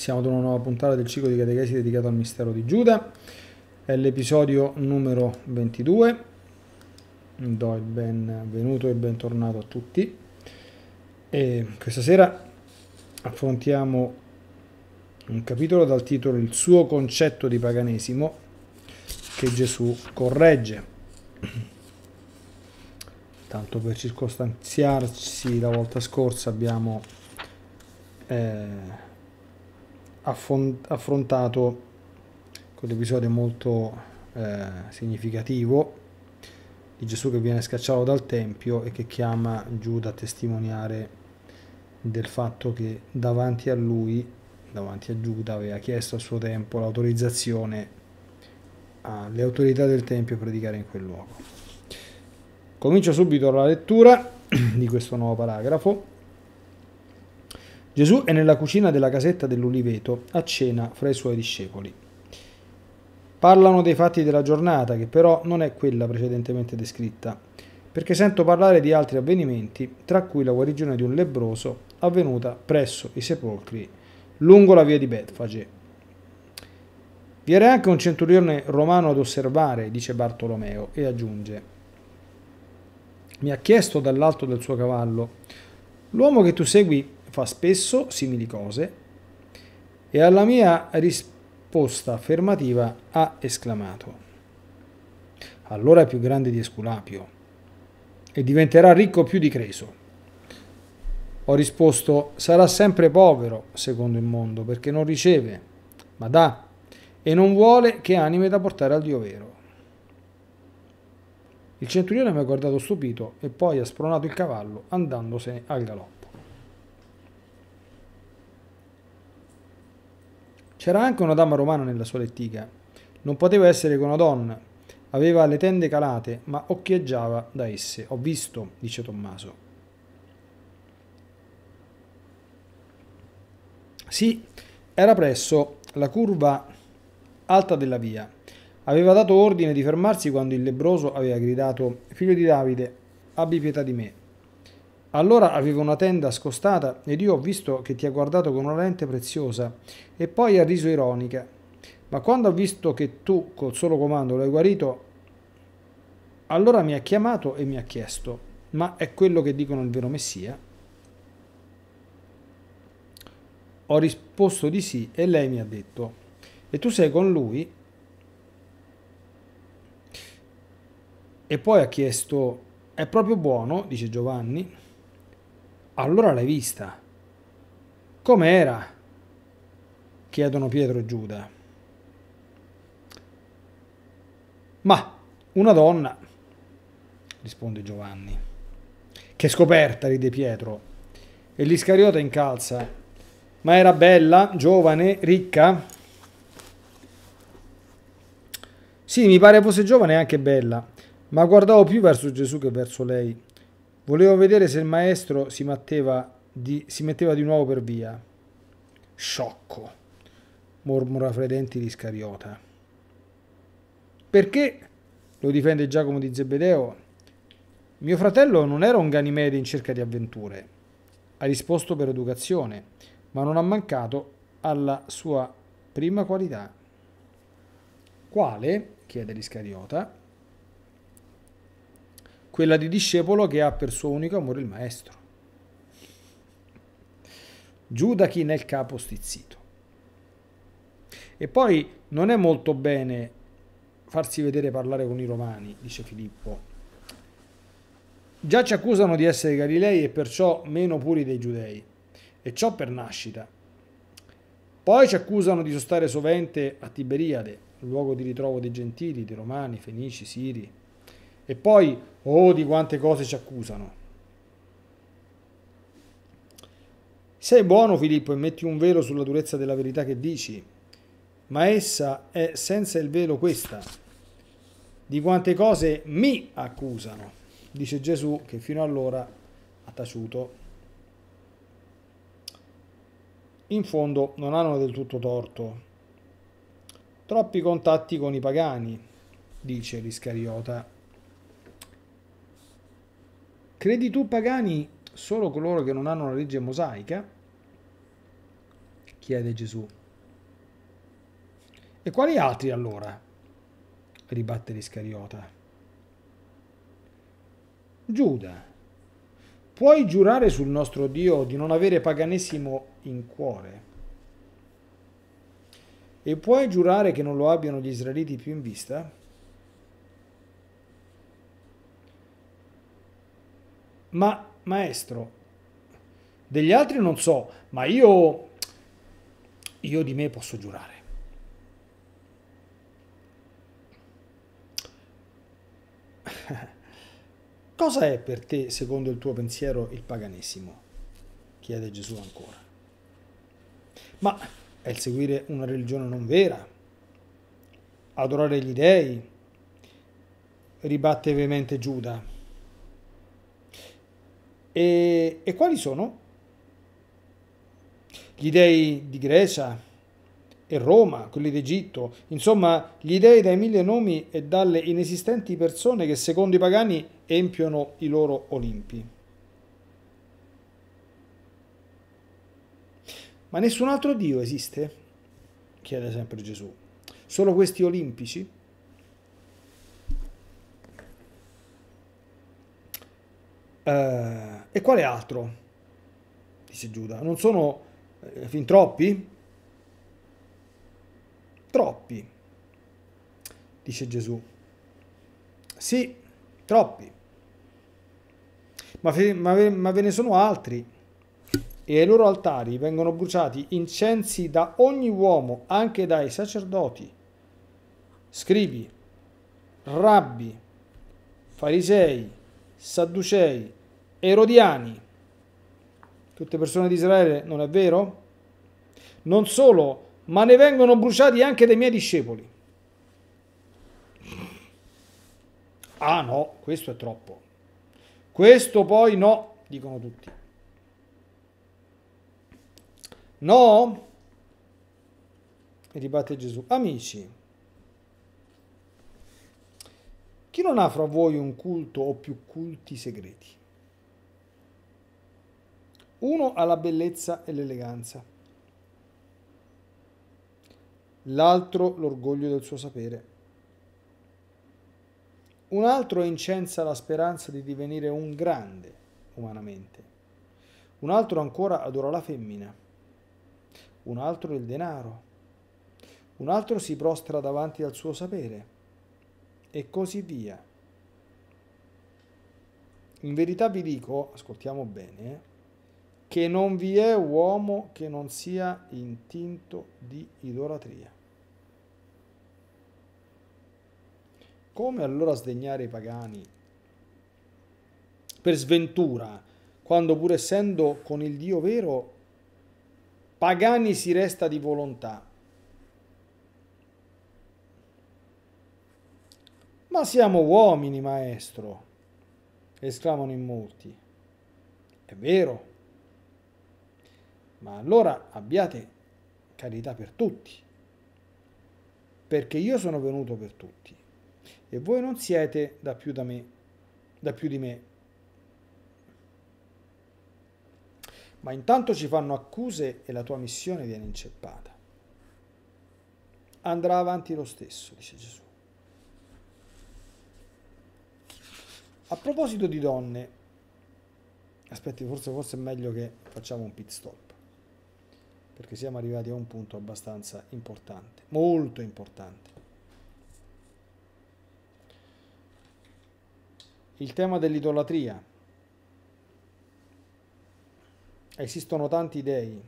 siamo ad una nuova puntata del ciclo di catechesi dedicato al mistero di Giuda. È l'episodio numero 22. Do il benvenuto e bentornato a tutti. E questa sera affrontiamo un capitolo dal titolo Il suo concetto di paganesimo che Gesù corregge. Tanto per circostanziarsi, la volta scorsa abbiamo eh, affrontato quell'episodio molto eh, significativo di Gesù che viene scacciato dal Tempio e che chiama Giuda a testimoniare del fatto che davanti a lui, davanti a Giuda, aveva chiesto a suo tempo l'autorizzazione alle autorità del Tempio a predicare in quel luogo. Comincio subito la lettura di questo nuovo paragrafo. Gesù è nella cucina della casetta dell'Uliveto a cena fra i suoi discepoli. Parlano dei fatti della giornata, che però non è quella precedentemente descritta, perché sento parlare di altri avvenimenti, tra cui la guarigione di un lebroso avvenuta presso i sepolcri lungo la via di Betfage. Vi era anche un centurione romano ad osservare, dice Bartolomeo, e aggiunge: Mi ha chiesto dall'alto del suo cavallo, l'uomo che tu segui fa spesso simili cose e alla mia risposta affermativa ha esclamato allora è più grande di Esculapio e diventerà ricco più di Creso. Ho risposto sarà sempre povero secondo il mondo perché non riceve, ma dà e non vuole che anime da portare al Dio vero. Il centurione mi ha guardato stupito e poi ha spronato il cavallo andandosene al galoppo. C'era anche una dama romana nella sua lettiga. Non poteva essere che una donna. Aveva le tende calate, ma occhieggiava da esse. Ho visto, dice Tommaso. Sì, era presso la curva alta della via. Aveva dato ordine di fermarsi quando il lebroso aveva gridato Figlio di Davide, abbi pietà di me. Allora avevo una tenda scostata ed io ho visto che ti ha guardato con una lente preziosa e poi ha riso ironica. Ma quando ha visto che tu col solo comando l'hai guarito, allora mi ha chiamato e mi ha chiesto, ma è quello che dicono il vero Messia? Ho risposto di sì e lei mi ha detto, e tu sei con lui? E poi ha chiesto, è proprio buono, dice Giovanni, allora l'hai vista? Com'era? chiedono Pietro e Giuda. Ma una donna, risponde Giovanni. Che scoperta, ride Pietro. E l'Iscariota incalza. Ma era bella, giovane, ricca? Sì, mi pare fosse giovane e anche bella, ma guardavo più verso Gesù che verso lei Volevo vedere se il maestro si, di, si metteva di nuovo per via. Sciocco, mormora fra i denti l'Iscariota. Perché, lo difende Giacomo di Zebedeo, mio fratello non era un Ganimede in cerca di avventure. Ha risposto per educazione, ma non ha mancato alla sua prima qualità. Quale? chiede l'Iscariota quella di discepolo che ha per suo unico amore il maestro. Giuda chi nel capo stizzito. E poi non è molto bene farsi vedere parlare con i romani, dice Filippo. Già ci accusano di essere Galilei e perciò meno puri dei giudei, e ciò per nascita. Poi ci accusano di sostare sovente a Tiberiade, luogo di ritrovo dei gentili, dei romani, fenici, siri, e poi, oh, di quante cose ci accusano. Sei buono, Filippo, e metti un velo sulla durezza della verità che dici, ma essa è senza il velo questa. Di quante cose mi accusano, dice Gesù che fino allora ha taciuto. In fondo non hanno del tutto torto. Troppi contatti con i pagani, dice l'Iscariota. Credi tu pagani solo coloro che non hanno la legge mosaica? Chiede Gesù. E quali altri allora? ribatte l'Iscariota. Giuda, puoi giurare sul nostro Dio di non avere paganesimo in cuore? E puoi giurare che non lo abbiano gli israeliti più in vista? Ma maestro, degli altri non so, ma io, io di me posso giurare. Cosa è per te, secondo il tuo pensiero, il paganesimo? Chiede Gesù ancora. Ma è il seguire una religione non vera, adorare gli dèi? ribatte veemente Giuda. E, e quali sono? Gli dei di Grecia e Roma, quelli d'Egitto, insomma gli dei dai mille nomi e dalle inesistenti persone che secondo i pagani empiono i loro olimpi. Ma nessun altro Dio esiste? chiede sempre Gesù. Solo questi olimpici? Uh, e quale altro? Disse Giuda. Non sono eh, fin troppi? Troppi, disse Gesù. Sì, troppi. Ma, ma, ve, ma ve ne sono altri. E ai loro altari vengono bruciati incensi da ogni uomo, anche dai sacerdoti, scrivi, rabbi, farisei, sadducei Erodiani, tutte persone di Israele, non è vero? Non solo, ma ne vengono bruciati anche dei miei discepoli. Ah no, questo è troppo. Questo poi no, dicono tutti. No? E ribatte Gesù. Amici, chi non ha fra voi un culto o più culti segreti? Uno ha la bellezza e l'eleganza, l'altro l'orgoglio del suo sapere. Un altro incensa la speranza di divenire un grande umanamente. Un altro ancora adora la femmina. Un altro il denaro. Un altro si prostra davanti al suo sapere. E così via. In verità vi dico, ascoltiamo bene, eh? che non vi è uomo che non sia intinto di idolatria. Come allora sdegnare i pagani? Per sventura, quando pur essendo con il Dio vero, pagani si resta di volontà. Ma siamo uomini, maestro, esclamano in molti. È vero, ma allora abbiate carità per tutti, perché io sono venuto per tutti e voi non siete da più, da me, da più di me. Ma intanto ci fanno accuse e la tua missione viene inceppata. Andrà avanti lo stesso, dice Gesù. A proposito di donne, aspetti, forse, forse è meglio che facciamo un pit stop perché siamo arrivati a un punto abbastanza importante, molto importante. Il tema dell'idolatria. Esistono tanti dei.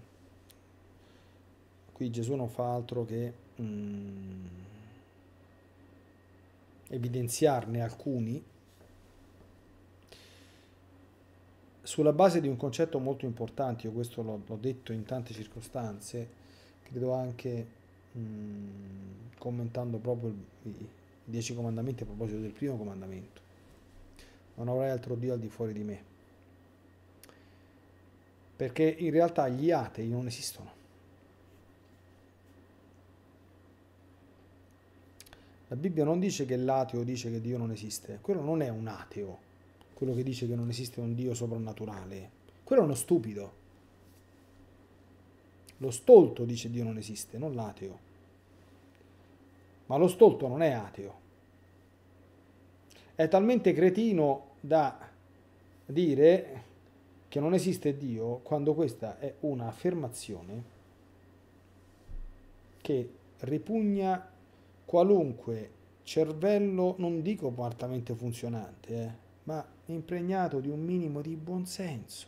Qui Gesù non fa altro che mm, evidenziarne alcuni sulla base di un concetto molto importante, io questo l'ho, l'ho detto in tante circostanze, credo anche mh, commentando proprio i dieci comandamenti a proposito del primo comandamento. Non avrai altro Dio al di fuori di me. Perché in realtà gli atei non esistono. La Bibbia non dice che l'ateo dice che Dio non esiste, quello non è un ateo quello che dice che non esiste un Dio soprannaturale, quello è uno stupido. Lo stolto dice Dio non esiste, non l'ateo. Ma lo stolto non è ateo. È talmente cretino da dire che non esiste Dio quando questa è un'affermazione che ripugna qualunque cervello, non dico partamente funzionante, eh, ma impregnato di un minimo di buonsenso.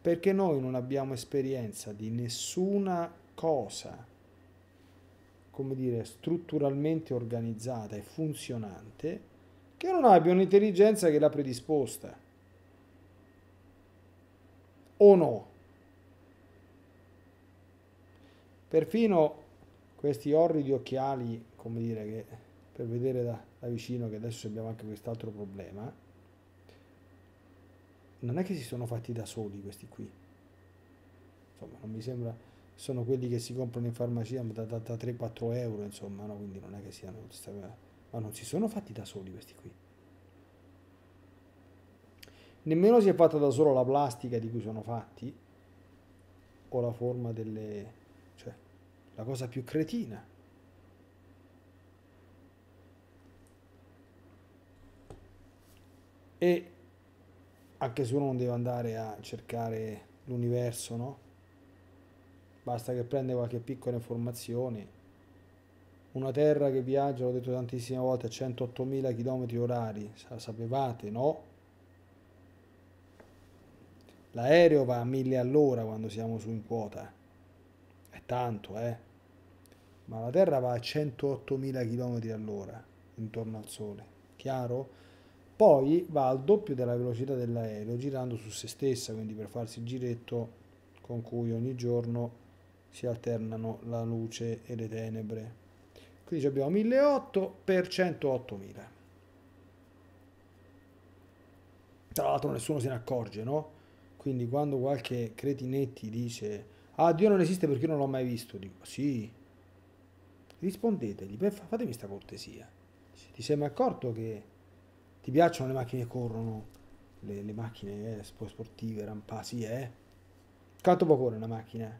Perché noi non abbiamo esperienza di nessuna cosa, come dire, strutturalmente organizzata e funzionante, che non abbia un'intelligenza che l'ha predisposta. O no? Perfino questi orridi occhiali, come dire, che per vedere da, da vicino che adesso abbiamo anche quest'altro problema non è che si sono fatti da soli questi qui insomma non mi sembra sono quelli che si comprano in farmacia da, da, da 3-4 euro insomma no? quindi non è che siano ma non si sono fatti da soli questi qui nemmeno si è fatta da solo la plastica di cui sono fatti o la forma delle cioè la cosa più cretina e anche se uno non deve andare a cercare l'universo, no? Basta che prende qualche piccola informazione. Una terra che viaggia, l'ho detto tantissime volte, a 108.000 km orari, sapevate, no? L'aereo va a 1000 all'ora quando siamo su in quota. È tanto, eh? Ma la Terra va a 108.000 km all'ora intorno al Sole. Chiaro? poi va al doppio della velocità dell'aereo girando su se stessa, quindi per farsi il giretto con cui ogni giorno si alternano la luce e le tenebre. Quindi abbiamo 1008 per 108.000. Tra l'altro nessuno se ne accorge, no? Quindi quando qualche cretinetti dice "Ah, Dio non esiste perché io non l'ho mai visto", dico "Sì". Rispondetegli, fatemi questa cortesia. Ti sei mai accorto che ti piacciono le macchine che corrono? Le, le macchine eh, sportive, rampasi, sì, eh? Quanto può correre una macchina?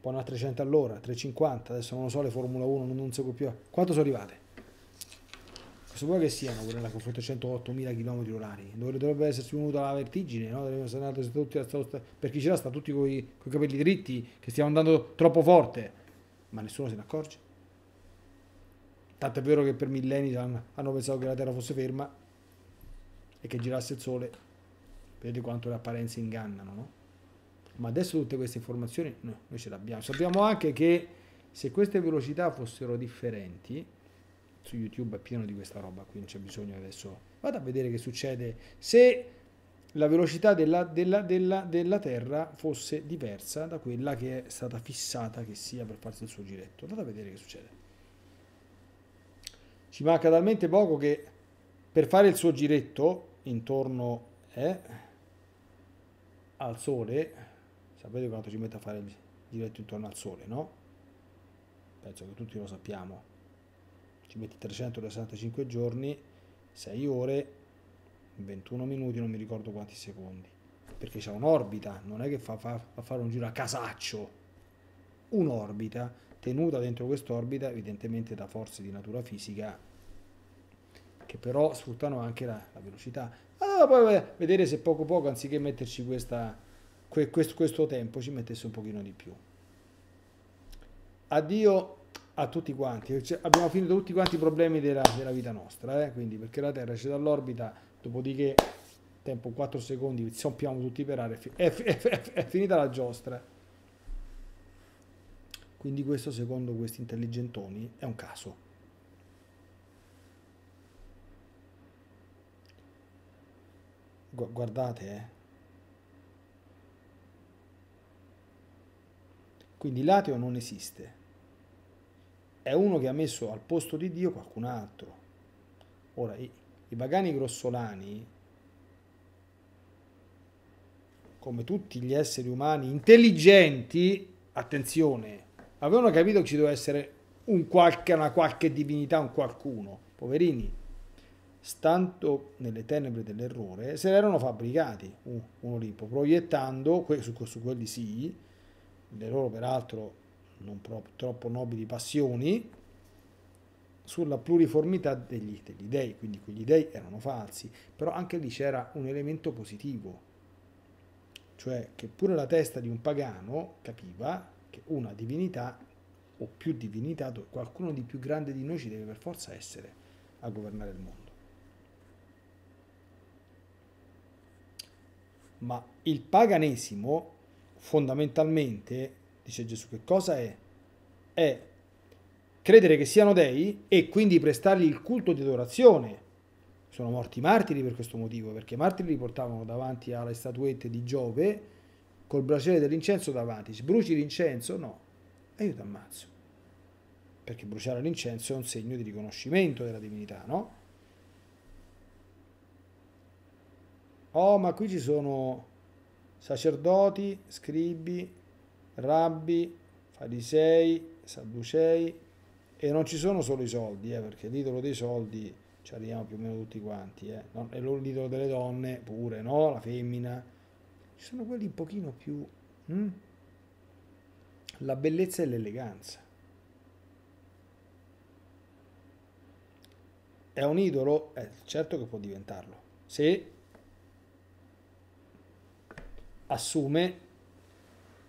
Poi una 300 all'ora, 350, adesso non lo so, le Formula 1 non, non seguo più. Quanto sono arrivate? Questo vuoi che siano quelle là con 808.000 km orari? Dove dovrebbe essersi venuta la vertigine, no? Dovrebbe essere andato tutti, per chi ce l'ha sta tutti con i capelli dritti, che stiamo andando troppo forte. Ma nessuno se ne accorge. Tanto è vero che per millenni hanno pensato che la Terra fosse ferma e che girasse il sole, vedete quanto le apparenze ingannano, no? Ma adesso tutte queste informazioni no, noi ce le abbiamo. Sappiamo anche che se queste velocità fossero differenti, su YouTube è pieno di questa roba, qui non c'è bisogno adesso. Vado a vedere che succede se la velocità della, della, della, della, Terra fosse diversa da quella che è stata fissata che sia per farsi il suo giretto. Vado a vedere che succede. Ci manca talmente poco che per fare il suo giretto intorno eh, al sole, sapete quanto ci mette a fare il giretto intorno al sole, no? Penso che tutti lo sappiamo. Ci mette 365 giorni, 6 ore, 21 minuti, non mi ricordo quanti secondi. Perché c'è un'orbita, non è che fa, fa, fa fare un giro a casaccio. Un'orbita tenuta dentro quest'orbita, evidentemente da forze di natura fisica che però sfruttano anche la, la velocità. Allora poi vedere se poco poco, anziché metterci questa, que, questo, questo tempo, ci mettesse un pochino di più. Addio a tutti quanti, cioè, abbiamo finito tutti quanti i problemi della, della vita nostra, eh? quindi perché la Terra esce dall'orbita, dopodiché tempo 4 secondi, zompiamo tutti per aria, è, è, è, è finita la giostra. Quindi questo secondo questi intelligentoni è un caso. Gu guardate, eh. Quindi l'ateo non esiste. È uno che ha messo al posto di Dio qualcun altro. Ora, i, i pagani grossolani, come tutti gli esseri umani intelligenti, attenzione, avevano capito che ci doveva essere un qualche, una qualche divinità, un qualcuno. Poverini, stando nelle tenebre dell'errore, se l'erano fabbricati uh, un Olimpo, proiettando, su, su quelli sì, le loro peraltro non pro, troppo nobili passioni, sulla pluriformità degli, degli dei, quindi quegli dei erano falsi, però anche lì c'era un elemento positivo, cioè che pure la testa di un pagano capiva che una divinità o più divinità, qualcuno di più grande di noi ci deve per forza essere a governare il mondo. Ma il paganesimo, fondamentalmente, dice Gesù, che cosa è? È credere che siano dei e quindi prestargli il culto di adorazione. Sono morti martiri per questo motivo, perché i martiri li portavano davanti alle statuette di Giove col braciere dell'incenso davanti. bruci l'incenso? No. E io ti ammazzo. Perché bruciare l'incenso è un segno di riconoscimento della divinità, no? Oh, ma qui ci sono sacerdoti, scribi, rabbi, farisei, sadducei e non ci sono solo i soldi, eh, perché l'idolo dei soldi ci arriviamo più o meno tutti quanti, eh. no, e l'idolo delle donne pure, no? La femmina. Ci sono quelli un pochino più... Hm? La bellezza e l'eleganza. È un idolo? Eh, certo che può diventarlo. Se assume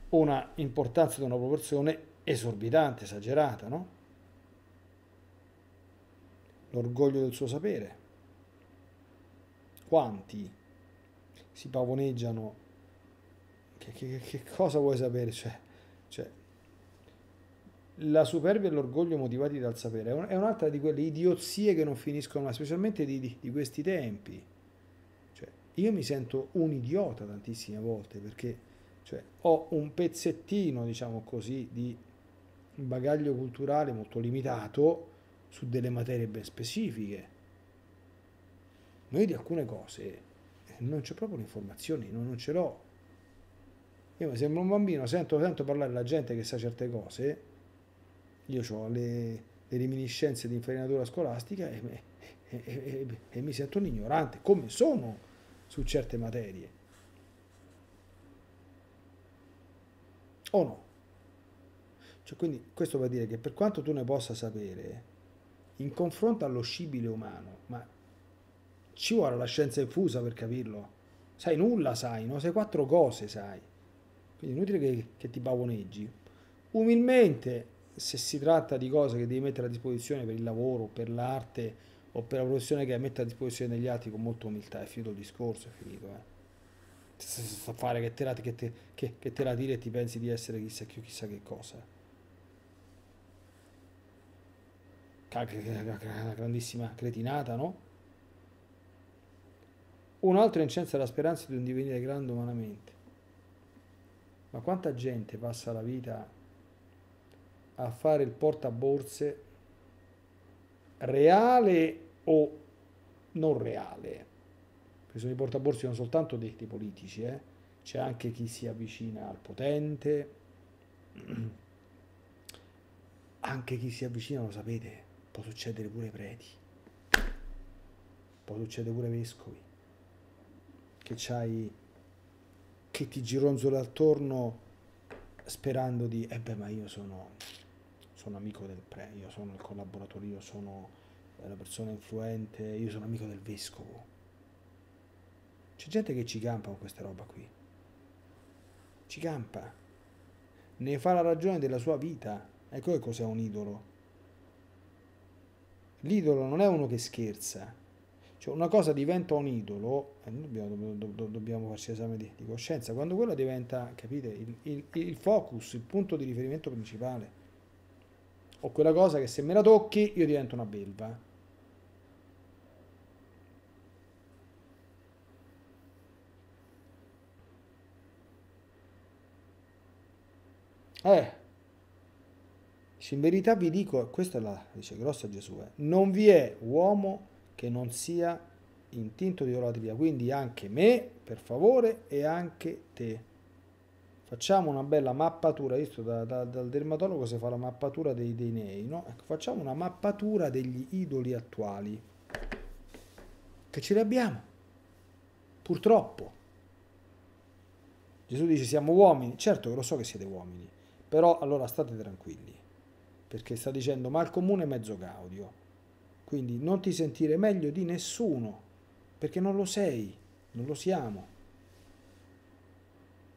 una importanza di una proporzione esorbitante, esagerata, no? L'orgoglio del suo sapere. Quanti si pavoneggiano? Che, che, che cosa vuoi sapere? Cioè, cioè, la superbia e l'orgoglio motivati dal sapere è un'altra di quelle idiozie che non finiscono mai, specialmente di, di, di questi tempi. Io mi sento un idiota tantissime volte perché cioè, ho un pezzettino, diciamo così, di bagaglio culturale molto limitato su delle materie ben specifiche. Noi di alcune cose non c'è proprio l'informazione, non, non ce l'ho. Io mi sembro un bambino, sento, sento parlare la gente che sa certe cose, io ho le, le reminiscenze di infarinatura scolastica e, e, e, e mi sento un ignorante, come sono su certe materie. O no? Cioè, quindi questo vuol dire che per quanto tu ne possa sapere, in confronto allo scibile umano, ma ci vuole la scienza infusa per capirlo. Sai nulla, sai, no? Sai quattro cose, sai. Quindi inutile che, che ti pavoneggi. Umilmente, se si tratta di cose che devi mettere a disposizione per il lavoro, per l'arte, o per la professione che mette a disposizione degli altri con molta umiltà. È finito il discorso, è finito. Eh. Sta a fare che te, la, che, te, che, che te la tiri e ti pensi di essere chissà che, chissà che cosa. Una grandissima cretinata, no? Un altro incensa la speranza di un divenire grande umanamente. Ma quanta gente passa la vita a fare il portaborse reale o non reale, perché sono i portaborsi non soltanto dei, dei politici, eh? c'è anche chi si avvicina al potente, anche chi si avvicina, lo sapete, può succedere pure ai preti, può succedere pure ai vescovi, che c'hai che ti gironzola attorno sperando di, eh beh ma io sono sono amico del pre, io sono il collaboratore, io sono eh, la persona influente, io sono amico del vescovo. C'è gente che ci campa con questa roba qui. Ci campa. Ne fa la ragione della sua vita. Ecco che cos'è un idolo. L'idolo non è uno che scherza. Cioè una cosa diventa un idolo, eh, dobbiamo, dobbiamo, farci esame di, di, coscienza, quando quello diventa, capite, il, il, il focus, il punto di riferimento principale. Ho quella cosa che se me la tocchi io divento una belva. Eh. se in verità vi dico, questa è la, dice grossa Gesù, eh, non vi è uomo che non sia intinto di idolatria, quindi anche me, per favore, e anche te facciamo una bella mappatura, visto da, da, dal dermatologo si fa la mappatura dei, dei nei, no? ecco, facciamo una mappatura degli idoli attuali, che ce li abbiamo, purtroppo. Gesù dice siamo uomini, certo che lo so che siete uomini, però allora state tranquilli, perché sta dicendo mal comune mezzo gaudio, quindi non ti sentire meglio di nessuno, perché non lo sei, non lo siamo.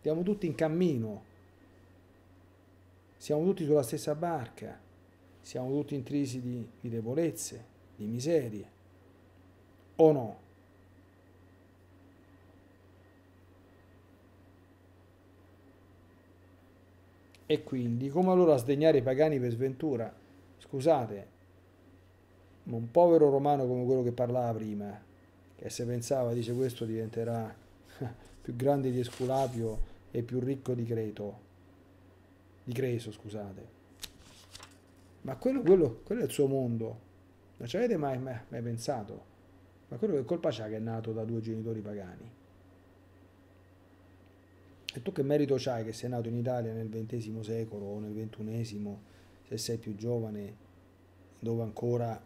Siamo tutti in cammino, siamo tutti sulla stessa barca, siamo tutti intrisi di, di debolezze, di miserie, o no? E quindi come allora sdegnare i pagani per sventura? Scusate, ma un povero romano come quello che parlava prima, che se pensava, dice questo diventerà più grande di Esculapio e più ricco di Creto. Di Creso, scusate. Ma quello, quello, quello è il suo mondo. Non ci avete mai, mai, mai pensato? Ma quello che colpa c'ha che è nato da due genitori pagani? E tu che merito c'hai che sei nato in Italia nel XX secolo o nel XXI, se sei più giovane, dove ancora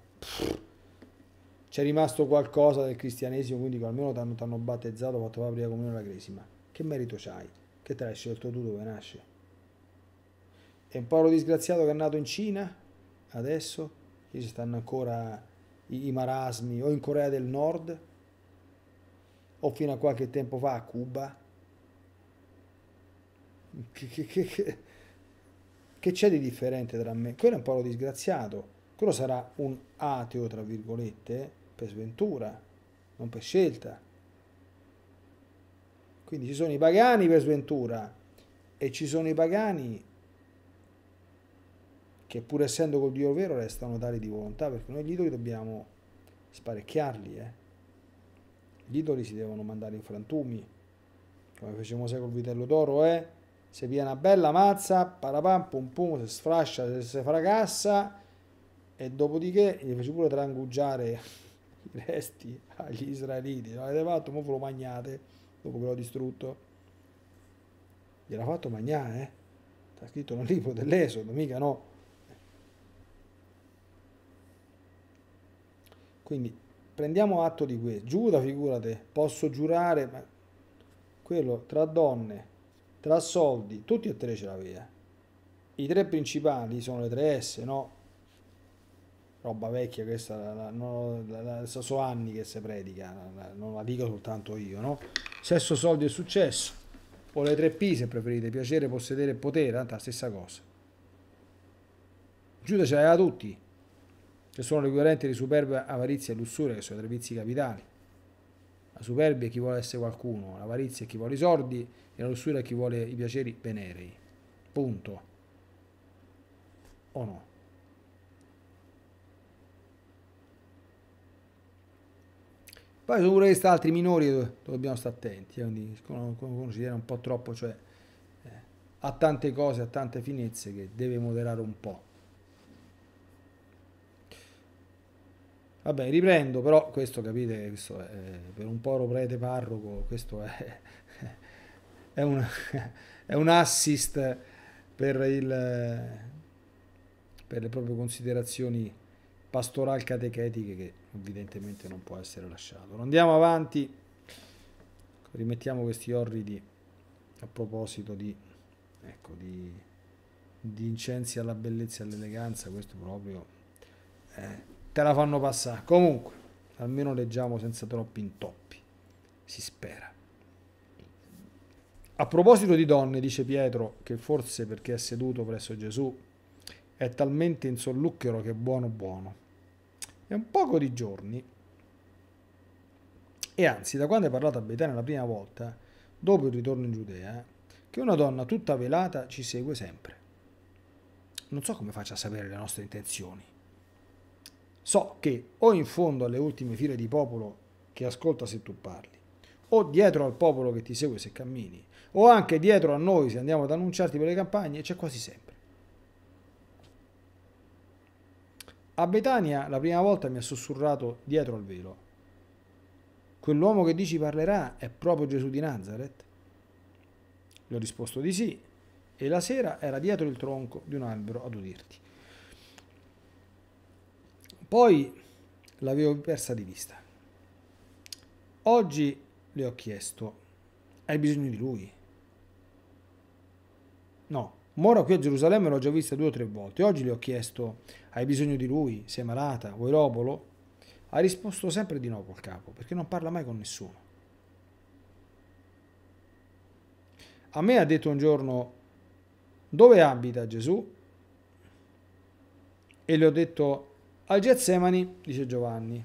c'è rimasto qualcosa del cristianesimo, quindi almeno ti hanno battezzato, fatto la prima comunione alla cresima. Che merito c'hai? Che te l'hai scelto tu dove nasci? E un povero disgraziato che è nato in Cina, adesso, lì ci stanno ancora i, i marasmi, o in Corea del Nord, o fino a qualche tempo fa a Cuba. Che, che, che, che c'è di differente tra me? Quello è un povero disgraziato, quello sarà un ateo, tra virgolette, per sventura, non per scelta quindi ci sono i pagani per sventura e ci sono i pagani che pur essendo col Dio vero restano tali di volontà, perché noi gli idoli dobbiamo sparecchiarli. Eh? Gli idoli si devono mandare in frantumi, come fece Mosè col vitello d'oro, eh? se viene una bella mazza, parapam pum pum, se sfrascia, se, se fracassa, e dopodiché gli fece pure trangugiare i resti agli israeliti, Non avete fatto, ora ve lo magnate dopo che l'ho distrutto, gliel'ha fatto Magnà, eh? Ha scritto nel libro dell'Esodo, mica no. Quindi prendiamo atto di questo. Giuda, figurate, posso giurare, ma quello tra donne, tra soldi, tutti e tre ce l'aveva. I tre principali sono le tre S, no? roba vecchia, questa la, la, no, la, sono anni che si predica, non la dico soltanto io, no? Sesso, soldi e successo, o le tre P se preferite, piacere, possedere e potere, tanto la stessa cosa. Giuda ce l'aveva tutti, che sono l'equivalente di superbia, avarizia e lussuria, che sono i tre vizi capitali. La superbia è chi vuole essere qualcuno, l'avarizia è chi vuole i soldi e la lussuria è chi vuole i piaceri venerei. Punto. O no? Poi sono pure questo altri minori eh, dobbiamo stare attenti, eh, quindi considera un po' troppo, cioè eh, ha tante cose, ha tante finezze che deve moderare un po'. Vabbè, riprendo, però questo capite, questo è, eh, per un poro prete parroco, questo è, è, un, è un assist per, il, per le proprie considerazioni pastoral catechetiche che evidentemente non può essere lasciato. Andiamo avanti, rimettiamo questi orridi a proposito di, ecco, di, di incensi alla bellezza e all'eleganza, questo proprio eh, te la fanno passare. Comunque, almeno leggiamo senza troppi intoppi, si spera. A proposito di donne, dice Pietro, che forse perché è seduto presso Gesù, è talmente in sollucchero che è buono buono è un poco di giorni. E anzi, da quando è parlato a Betania la prima volta, dopo il ritorno in Giudea, che una donna tutta velata ci segue sempre. Non so come faccia a sapere le nostre intenzioni. So che o in fondo alle ultime file di popolo che ascolta se tu parli, o dietro al popolo che ti segue se cammini, o anche dietro a noi se andiamo ad annunciarti per le campagne, c'è quasi sempre. A Betania la prima volta mi ha sussurrato dietro al velo. Quell'uomo che dici parlerà è proprio Gesù di Nazareth? Gli ho risposto di sì e la sera era dietro il tronco di un albero ad udirti. Poi l'avevo persa di vista. Oggi le ho chiesto, hai bisogno di lui? No, Moro qui a Gerusalemme l'ho già vista due o tre volte. Oggi le ho chiesto, hai bisogno di lui? Sei malata? Vuoi l'obolo? Ha risposto sempre di no col capo, perché non parla mai con nessuno. A me ha detto un giorno, dove abita Gesù? E le ho detto, al Getsemani, dice Giovanni.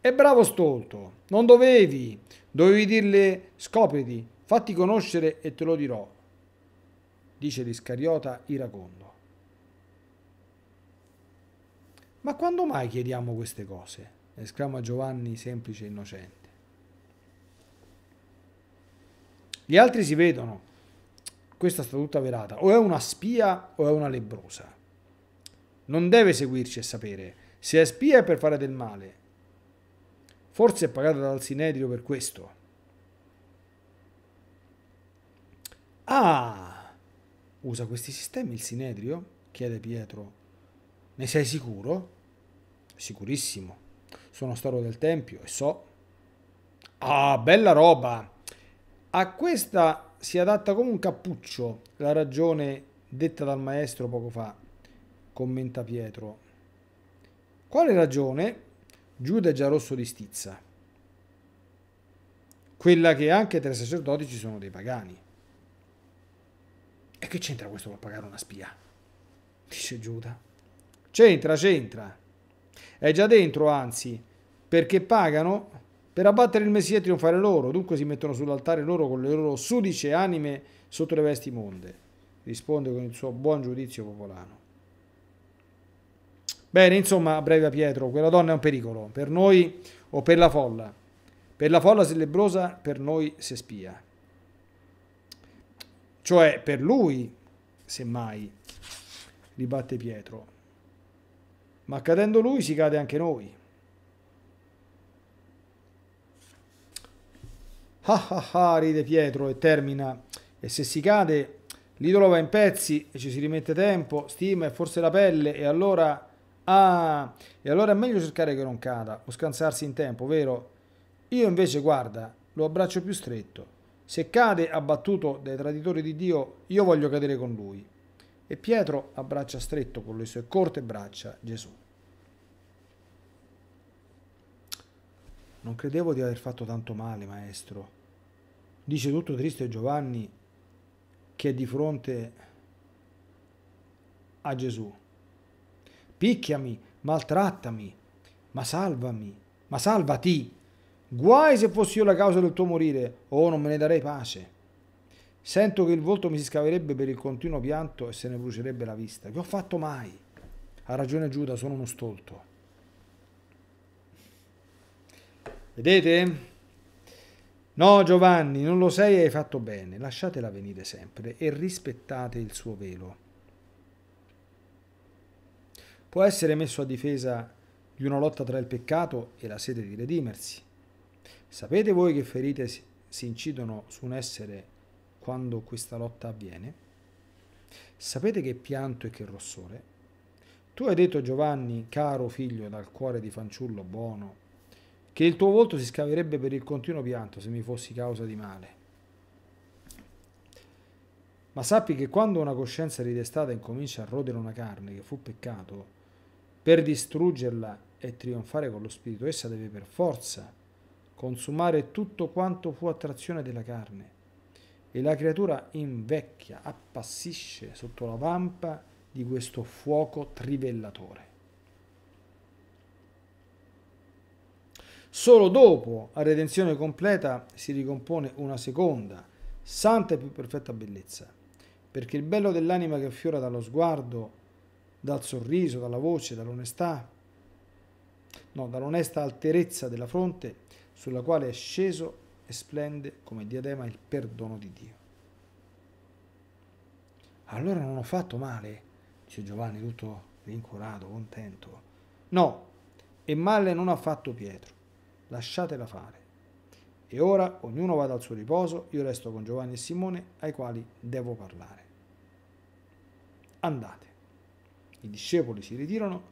E bravo stolto, non dovevi, dovevi dirle, scopriti, fatti conoscere e te lo dirò dice l'Iscariota Iracondo. Ma quando mai chiediamo queste cose? esclama Giovanni semplice e innocente. Gli altri si vedono. Questa sta tutta verata. O è una spia o è una lebrosa. Non deve seguirci e sapere. Se è spia è per fare del male. Forse è pagata dal Sinedrio per questo. Ah! usa questi sistemi il Sinedrio? chiede Pietro. Ne sei sicuro? Sicurissimo. Sono stato del Tempio e so. Ah, bella roba! A questa si adatta come un cappuccio la ragione detta dal maestro poco fa, commenta Pietro. Quale ragione? Giuda è già rosso di stizza. Quella che anche tra i sacerdoti ci sono dei pagani. E che c'entra questo col pagare una spia? Dice Giuda. C'entra, c'entra. È già dentro, anzi, perché pagano per abbattere il Messia e trionfare loro. Dunque si mettono sull'altare loro con le loro sudice anime sotto le vesti monde. Risponde con il suo buon giudizio popolano. Bene, insomma, breve Pietro, quella donna è un pericolo per noi o per la folla. Per la folla se lebrosa, per noi se spia. Cioè per lui, semmai, ribatte Pietro. Ma cadendo lui si cade anche noi. Ah ah ah, ride Pietro e termina. E se si cade, l'idolo va in pezzi e ci si rimette tempo, stima e forse la pelle e allora... Ah, e allora è meglio cercare che non cada o scansarsi in tempo, vero? Io invece, guarda, lo abbraccio più stretto. Se cade abbattuto dai traditori di Dio, io voglio cadere con lui. E Pietro abbraccia stretto con le sue corte braccia Gesù. Non credevo di aver fatto tanto male, maestro. Dice tutto triste Giovanni che è di fronte a Gesù. Picchiami, maltrattami, ma salvami, ma salvati. Guai se fossi io la causa del tuo morire, oh non me ne darei pace. Sento che il volto mi si scaverebbe per il continuo pianto e se ne brucierebbe la vista. Che ho fatto mai? Ha ragione Giuda, sono uno stolto. Vedete? No Giovanni, non lo sei e hai fatto bene. Lasciatela venire sempre e rispettate il suo velo. Può essere messo a difesa di una lotta tra il peccato e la sete di redimersi. Sapete voi che ferite si incidono su un essere quando questa lotta avviene? Sapete che pianto e che rossore? Tu hai detto Giovanni, caro figlio dal cuore di fanciullo buono, che il tuo volto si scaverebbe per il continuo pianto se mi fossi causa di male. Ma sappi che quando una coscienza ridestata incomincia a rodere una carne che fu peccato, per distruggerla e trionfare con lo spirito, essa deve per forza consumare tutto quanto fu attrazione della carne. E la creatura invecchia, appassisce sotto la vampa di questo fuoco trivellatore. Solo dopo la redenzione completa si ricompone una seconda, santa e più perfetta bellezza, perché il bello dell'anima che affiora dallo sguardo, dal sorriso, dalla voce, dall'onestà, no, dall'onesta alterezza della fronte, sulla quale è sceso e splende come diadema il perdono di Dio. Allora non ho fatto male, dice Giovanni tutto vincolato, contento. No, e male non ha fatto Pietro. Lasciatela fare. E ora ognuno vada al suo riposo, io resto con Giovanni e Simone ai quali devo parlare. Andate. I discepoli si ritirano,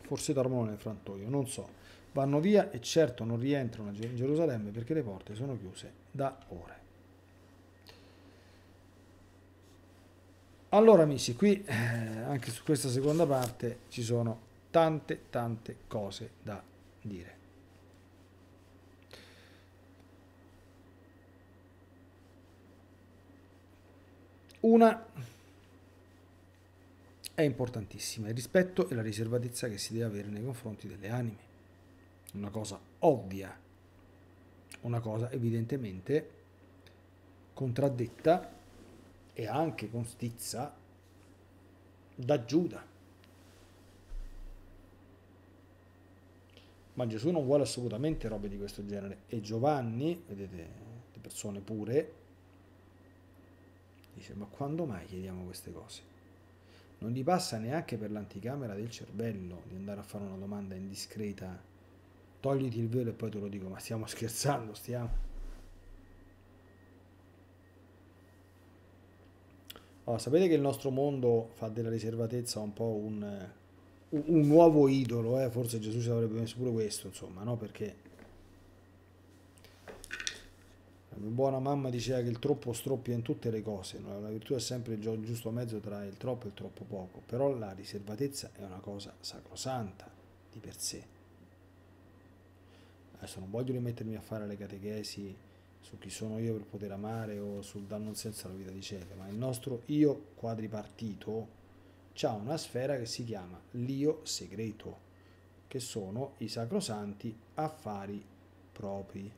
forse dormono nel frantoio, non so vanno via e certo non rientrano in Gerusalemme perché le porte sono chiuse da ore. Allora amici, qui eh, anche su questa seconda parte ci sono tante tante cose da dire. Una è importantissima, il rispetto e la riservatezza che si deve avere nei confronti delle anime una cosa ovvia, una cosa evidentemente contraddetta e anche con stizza da Giuda. Ma Gesù non vuole assolutamente robe di questo genere e Giovanni, vedete, le persone pure, dice ma quando mai chiediamo queste cose? Non gli passa neanche per l'anticamera del cervello di andare a fare una domanda indiscreta togliti il velo e poi te lo dico, ma stiamo scherzando, stiamo. Oh, sapete che il nostro mondo fa della riservatezza un po' un, un nuovo idolo, eh? forse Gesù ci avrebbe messo pure questo, insomma, no? Perché la mia buona mamma diceva che il troppo stroppia in tutte le cose, no? la virtù è sempre il giusto mezzo tra il troppo e il troppo poco, però la riservatezza è una cosa sacrosanta di per sé. Adesso non voglio rimettermi a fare le catechesi su chi sono io per poter amare o sul danno un senso alla vita di cieca, ma il nostro io quadripartito ha una sfera che si chiama l'io segreto, che sono i sacrosanti affari propri.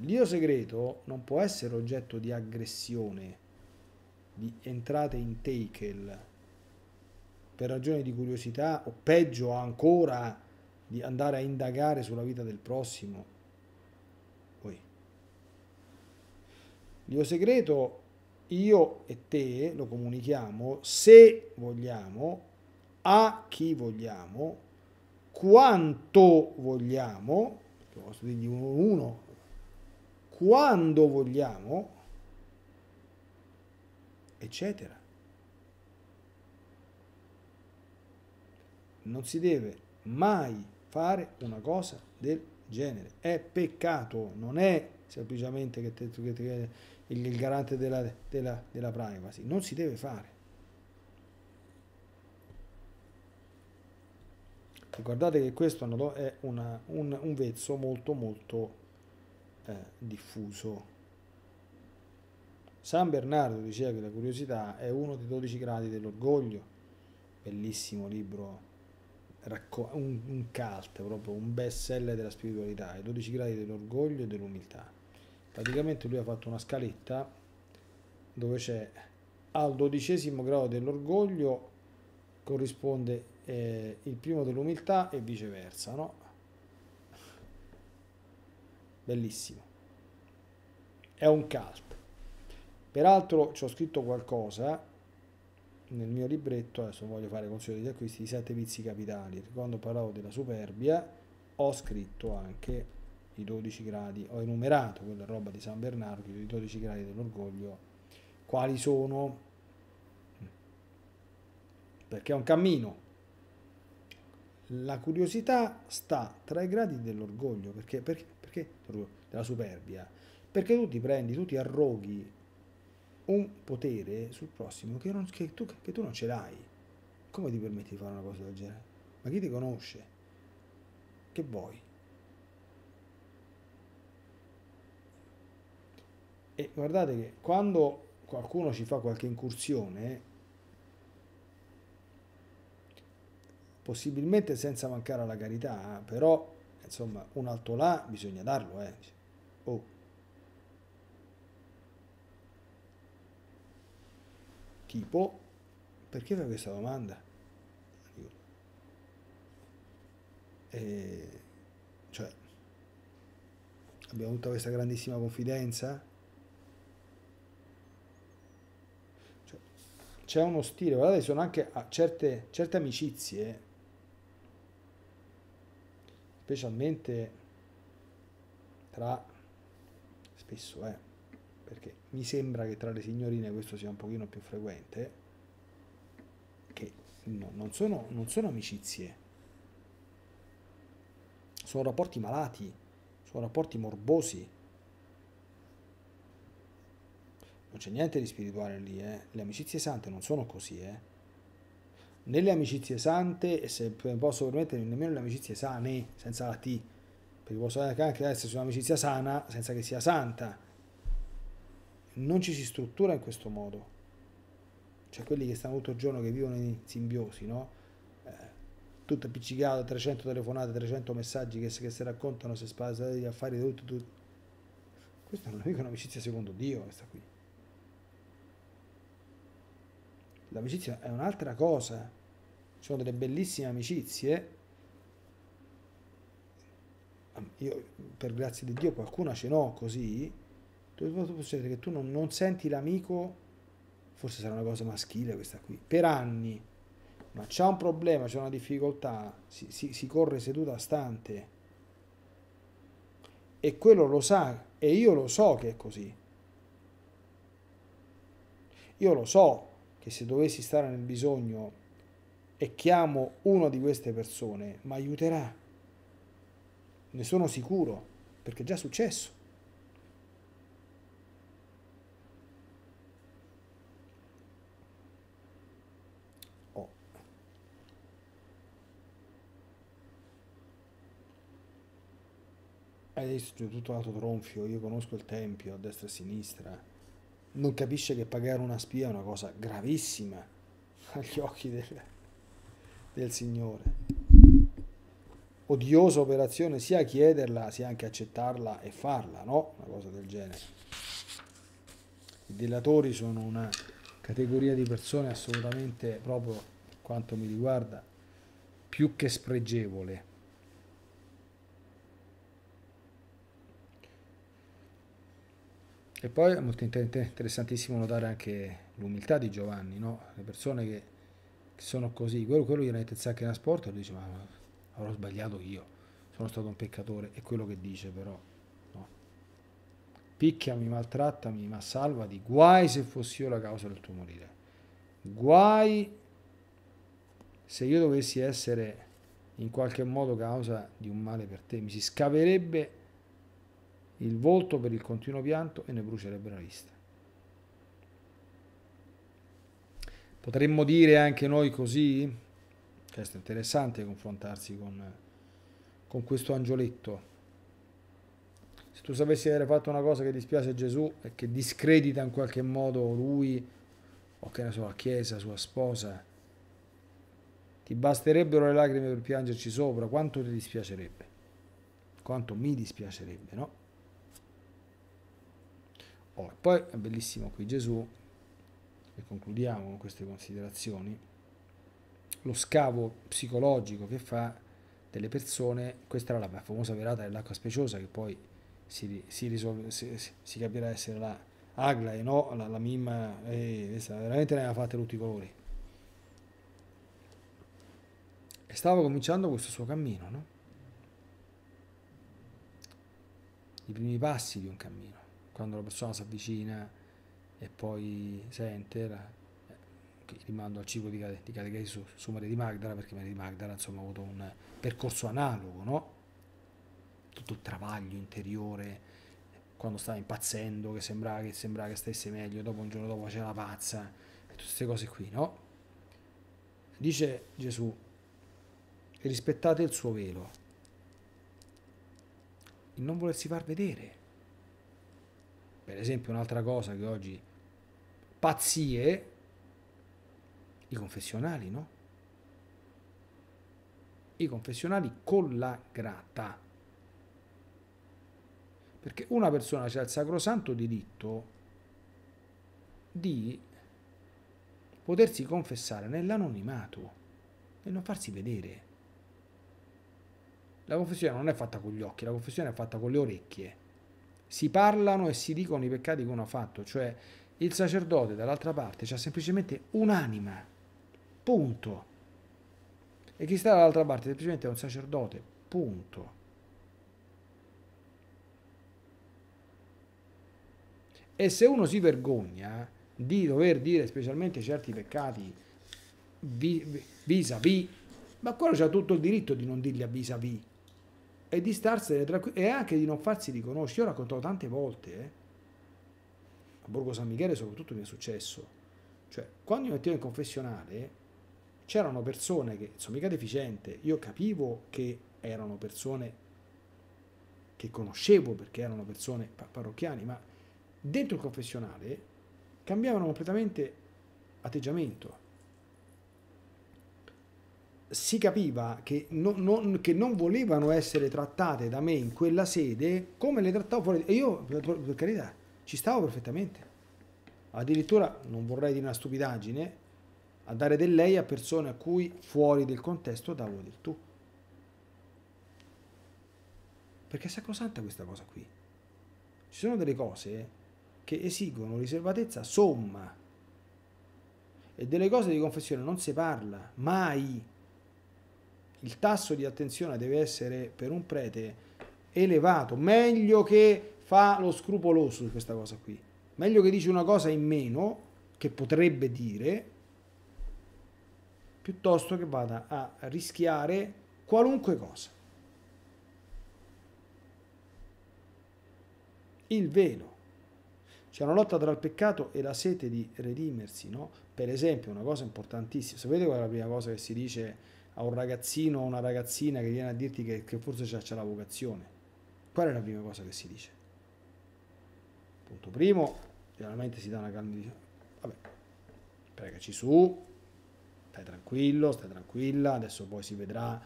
L'io segreto non può essere oggetto di aggressione, di entrate in takel, per ragioni di curiosità o peggio ancora di andare a indagare sulla vita del prossimo. Poi. L'io segreto, io e te lo comunichiamo se vogliamo, a chi vogliamo, quanto vogliamo, posso dirgli uno, uno, quando vogliamo, eccetera. Non si deve mai fare una cosa del genere. È peccato, non è semplicemente che, te, che, te, il, il, garante della, della, della privacy, non si deve fare. Ricordate che questo è una, un, un, vezzo molto molto eh, diffuso. San Bernardo diceva che la curiosità è uno dei 12 gradi dell'orgoglio, bellissimo libro racco- un, un cult, proprio un best seller della spiritualità, i 12 gradi dell'orgoglio e dell'umiltà. Praticamente lui ha fatto una scaletta dove c'è al dodicesimo grado dell'orgoglio corrisponde eh, il primo dell'umiltà e viceversa, no? Bellissimo. È un cult. Peraltro ci ho scritto qualcosa nel mio libretto, adesso voglio fare consiglio di acquisti, i sette vizi capitali. Quando parlavo della superbia ho scritto anche i 12 gradi, ho enumerato quella roba di San Bernardo, i 12 gradi dell'orgoglio, quali sono, perché è un cammino. La curiosità sta tra i gradi dell'orgoglio, perché, perché, perché della superbia, perché tu ti prendi, tu ti arroghi un potere sul prossimo che, non, che, tu, che tu non ce l'hai. Come ti permetti di fare una cosa del genere? Ma chi ti conosce? Che vuoi? E guardate che quando qualcuno ci fa qualche incursione, possibilmente senza mancare alla carità, eh, però insomma un alto là bisogna darlo. Eh. tipo, perché fai questa domanda? E, cioè, abbiamo tutta questa grandissima confidenza? Cioè, c'è uno stile, guardate, sono anche ah, certe, certe amicizie, specialmente tra, spesso eh, perché mi sembra che tra le signorine questo sia un pochino più frequente, che no, non, sono, non sono amicizie, sono rapporti malati, sono rapporti morbosi. Non c'è niente di spirituale lì, eh. le amicizie sante non sono così. Eh. Nelle amicizie sante, e se posso permettermi, nemmeno le amicizie sane, senza la T, perché posso anche essere su un'amicizia sana senza che sia santa non ci si struttura in questo modo. Cioè quelli che stanno tutto il giorno, che vivono in simbiosi, no? Eh, tutto appiccicato, 300 telefonate, 300 messaggi che, che si raccontano, si sparano gli affari, tutto, tutto. Questa non è mica un'amicizia secondo Dio, questa qui. L'amicizia è un'altra cosa. Eh. Ci sono delle bellissime amicizie. Io, per grazia di Dio, qualcuna ce n'ho così, può succedere che tu non, non senti l'amico, forse sarà una cosa maschile questa qui, per anni, ma c'è un problema, c'è una difficoltà, si, si, si corre seduta a stante e quello lo sa e io lo so che è così. Io lo so che se dovessi stare nel bisogno e chiamo una di queste persone, mi aiuterà. Ne sono sicuro, perché è già successo. adesso è tutto lato tronfio, io conosco il tempio a destra e a sinistra. Non capisce che pagare una spia è una cosa gravissima agli occhi del, del Signore. Odiosa operazione sia chiederla sia anche accettarla e farla, no? Una cosa del genere. I delatori sono una categoria di persone assolutamente proprio quanto mi riguarda più che spregevole. E poi è molto interessantissimo notare anche l'umiltà di Giovanni, no? le persone che, che sono così, quello, quello gli mette il sacco in asporto e lui dice ma avrò sbagliato io, sono stato un peccatore, è quello che dice però. No? Picchiami, maltrattami, ma salvati, guai se fossi io la causa del tuo morire, guai se io dovessi essere in qualche modo causa di un male per te, mi si scaverebbe il volto per il continuo pianto e ne brucerebbero la vista. Potremmo dire anche noi così? Questo è interessante confrontarsi con, con questo angioletto. Se tu sapessi di aver fatto una cosa che dispiace a Gesù e che discredita in qualche modo lui o che ne so, la chiesa, sua sposa, ti basterebbero le lacrime per piangerci sopra, quanto ti dispiacerebbe? Quanto mi dispiacerebbe, no? Oh, e poi è bellissimo qui Gesù, e concludiamo con queste considerazioni, lo scavo psicologico che fa delle persone, questa era la famosa verata dell'acqua speciosa che poi si, si, risolve, si, si capirà essere la Agla e no, la, la mimma, e veramente ne aveva fatte tutti i colori. E stava cominciando questo suo cammino, no? I primi passi di un cammino quando la persona si avvicina e poi sente, la, eh, rimando al ciclo di, di catechesi su, su Maria di Magdala, perché Maria di Magdala insomma, ha avuto un percorso analogo, no? tutto il travaglio interiore, quando stava impazzendo, che sembrava che, sembrava che stesse meglio, dopo un giorno dopo c'era la pazza, tutte queste cose qui, no? Dice Gesù, rispettate il suo velo, il non volersi far vedere per esempio un'altra cosa che oggi... Pazzie, i confessionali, no? I confessionali con la grata. Perché una persona c'è il sacrosanto diritto di potersi confessare nell'anonimato e non farsi vedere. La confessione non è fatta con gli occhi, la confessione è fatta con le orecchie si parlano e si dicono i peccati che uno ha fatto, cioè il sacerdote dall'altra parte ha semplicemente un'anima, punto. E chi sta dall'altra parte semplicemente è un sacerdote, punto. E se uno si vergogna di dover dire specialmente certi peccati vis-à-vis, ma quello c'ha tutto il diritto di non dirli a vis-à-vis. vis à vis e di starsene tranquilli e anche di non farsi riconoscere. Io ho raccontato tante volte, eh. a Borgo San Michele soprattutto mi è successo. Cioè, quando mi mettevo in confessionale c'erano persone che, sono mica deficiente, io capivo che erano persone che conoscevo perché erano persone parrocchiane, ma dentro il confessionale cambiavano completamente atteggiamento si capiva che, no, non, che, non, volevano essere trattate da me in quella sede come le trattavo fuori. E io, per, per carità, ci stavo perfettamente. Addirittura, non vorrei dire una stupidaggine, a dare del lei a persone a cui fuori del contesto davo del tu. Perché è sacrosanta questa cosa qui. Ci sono delle cose che esigono riservatezza somma e delle cose di confessione non si parla mai il tasso di attenzione deve essere per un prete elevato, meglio che fa lo scrupoloso su questa cosa qui, meglio che dice una cosa in meno che potrebbe dire, piuttosto che vada a rischiare qualunque cosa. Il velo. C'è una lotta tra il peccato e la sete di redimersi, no? Per esempio, una cosa importantissima, sapete qual è la prima cosa che si dice a un ragazzino o una ragazzina che viene a dirti che, che forse c'è la vocazione, qual è la prima cosa che si dice? Punto primo, generalmente si dà una calma di... Vabbè, pregaci su, stai tranquillo, stai tranquilla, adesso poi si vedrà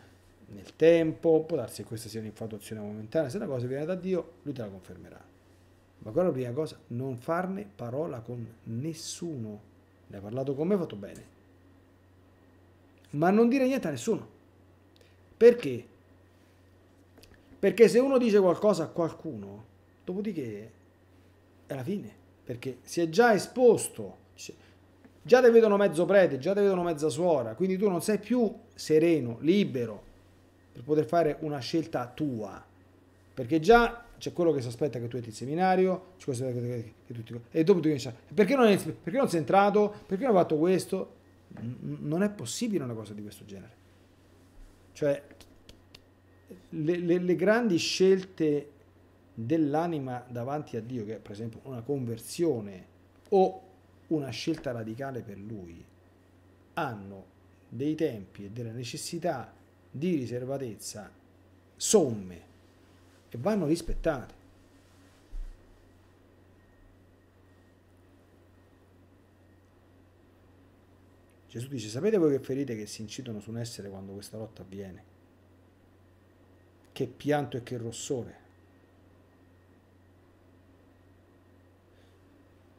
nel tempo, può darsi che questa sia un'infatuazione momentanea, se la cosa viene da Dio, lui te la confermerà. Ma quella è la prima cosa, non farne parola con nessuno. Ne ha parlato con me, ha fatto bene ma non dire niente a nessuno. Perché? Perché se uno dice qualcosa a qualcuno, dopodiché è la fine, perché si è già esposto, già ti vedono mezzo prete, già ti vedono mezza suora, quindi tu non sei più sereno, libero, per poter fare una scelta tua, perché già c'è quello che si aspetta che tu entri in seminario, c'è questo che, che, che, che tutti, e dopo tu dici, perché non, perché non sei entrato, perché non hai fatto questo, non è possibile una cosa di questo genere. Cioè, le, le, le grandi scelte dell'anima davanti a Dio, che è per esempio una conversione o una scelta radicale per Lui, hanno dei tempi e delle necessità di riservatezza somme e vanno rispettate. Gesù dice, sapete voi che ferite che si incidono su un essere quando questa lotta avviene? Che pianto e che rossore.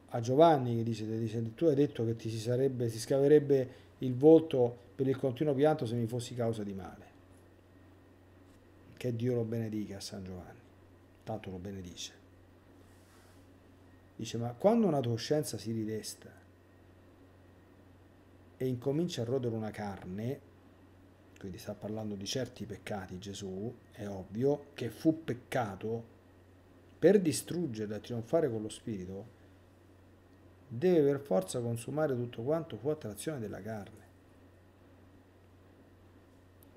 A Giovanni che dice, dice tu hai detto che ti si, sarebbe, si scaverebbe il volto per il continuo pianto se mi fossi causa di male. Che Dio lo benedica a San Giovanni, tanto lo benedice. Dice, ma quando una coscienza si ridesta, e incomincia a rodere una carne, quindi sta parlando di certi peccati Gesù, è ovvio, che fu peccato per distruggere e trionfare con lo Spirito, deve per forza consumare tutto quanto fu attrazione della carne.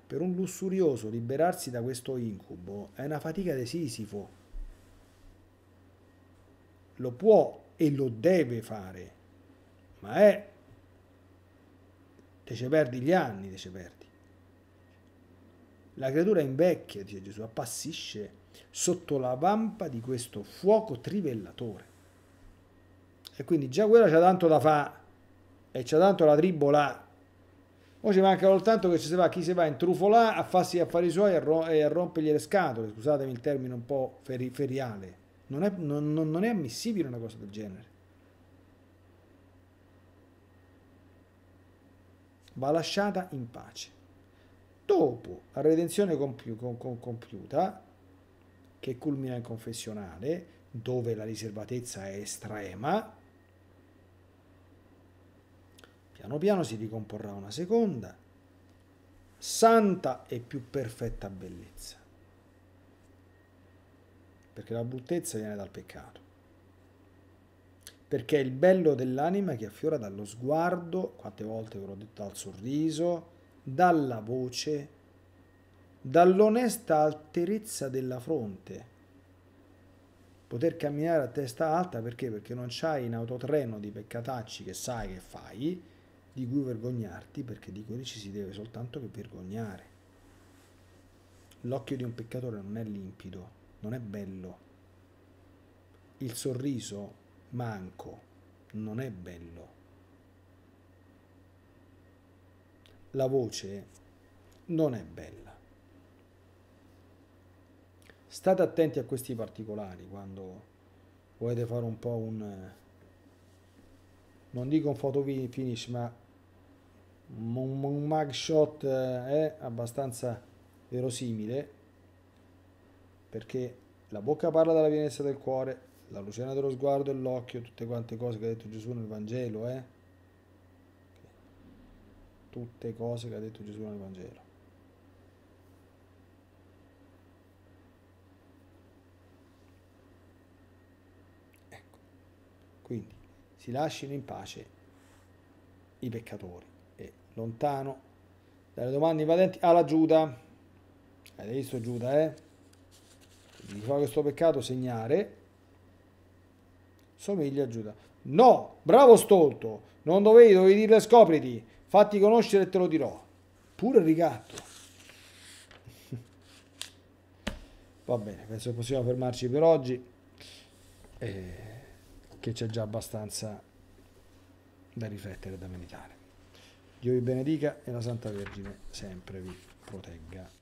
Per un lussurioso liberarsi da questo incubo è una fatica di Sisifo. Lo può e lo deve fare, ma è ci perdi gli anni, dice perdi. La creatura invecchia, dice Gesù, appassisce sotto la vampa di questo fuoco trivellatore. E quindi già quella c'ha tanto da fare e c'ha tanto la tribù là. Ora ci manca soltanto che ci si va, chi si va in trufo a farsi gli affari suoi e a rompergli le scatole, scusatemi il termine un po' feri feriale. Non è, non, non è ammissibile una cosa del genere. va lasciata in pace. Dopo la redenzione compi- com- compiuta, che culmina in confessionale, dove la riservatezza è estrema, piano piano si ricomporrà una seconda, santa e più perfetta bellezza, perché la bruttezza viene dal peccato perché è il bello dell'anima che affiora dallo sguardo, quante volte ve l'ho detto, dal sorriso, dalla voce, dall'onesta alterezza della fronte. Poter camminare a testa alta perché? Perché non c'hai in autotreno di peccatacci che sai che fai, di cui vergognarti, perché di quelli ci si deve soltanto che vergognare. L'occhio di un peccatore non è limpido, non è bello. Il sorriso manco, non è bello. La voce non è bella. State attenti a questi particolari quando volete fare un po' un... non dico un photo finish, ma un mugshot eh, è abbastanza verosimile perché la bocca parla della violenza del cuore, la lucena dello sguardo e l'occhio, tutte quante cose che ha detto Gesù nel Vangelo, eh? Tutte cose che ha detto Gesù nel Vangelo. Ecco, quindi si lasciano in pace i peccatori e lontano dalle domande invadenti alla Giuda. Hai visto Giuda, eh? Gli fa questo peccato segnare somiglia a Giuda. No, bravo stolto, non dovevi, dovevi dirle scopriti, fatti conoscere e te lo dirò. Pure ricatto. Va bene, penso che possiamo fermarci per oggi, eh, che c'è già abbastanza da riflettere e da meditare. Dio vi benedica e la Santa Vergine sempre vi protegga.